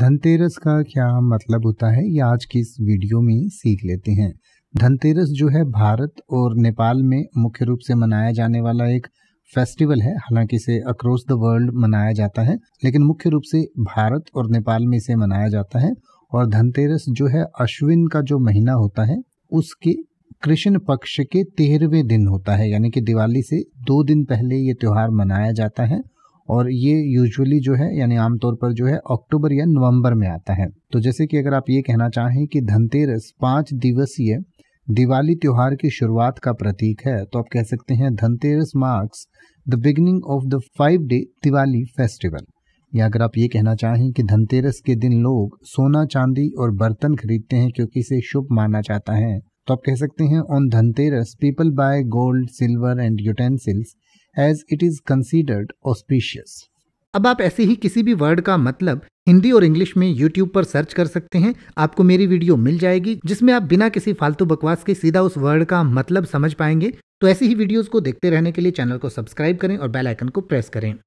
धनतेरस का क्या मतलब होता है ये आज की इस वीडियो में सीख लेते हैं धनतेरस जो है भारत और नेपाल में मुख्य रूप से मनाया जाने वाला एक फेस्टिवल है हालांकि इसे अक्रॉस द वर्ल्ड मनाया जाता है लेकिन मुख्य रूप से भारत और नेपाल में इसे मनाया जाता है और धनतेरस जो है अश्विन का जो महीना होता है उसके कृष्ण पक्ष के तेरहवें दिन होता है यानी कि दिवाली से दो दिन पहले ये त्यौहार मनाया जाता है और ये यूजुअली जो है यानी आमतौर पर जो है अक्टूबर या नवंबर में आता है तो जैसे कि अगर आप ये कहना चाहें कि धनतेरस पाँच दिवसीय दिवाली त्योहार की शुरुआत का प्रतीक है तो आप कह सकते हैं Dhanteras marks the beginning of the five day Diwali festival या अगर आप ये कहना चाहें कि धनतेरस के दिन लोग सोना चांदी और बर्तन खरीदते हैं क्योंकि इसे शुभ माना जाता है तो आप कह सकते हैं on Dhanteras people buy gold silver and utensils as it is considered auspicious अब आप ऐसे ही किसी भी वर्ड का मतलब हिंदी और इंग्लिश में यूट्यूब पर सर्च कर सकते हैं आपको मेरी वीडियो मिल जाएगी जिसमें आप बिना किसी फालतू बकवास के सीधा उस वर्ड का मतलब समझ पाएंगे तो ऐसी ही वीडियोस को देखते रहने के लिए चैनल को सब्सक्राइब करें और बेल आइकन को प्रेस करें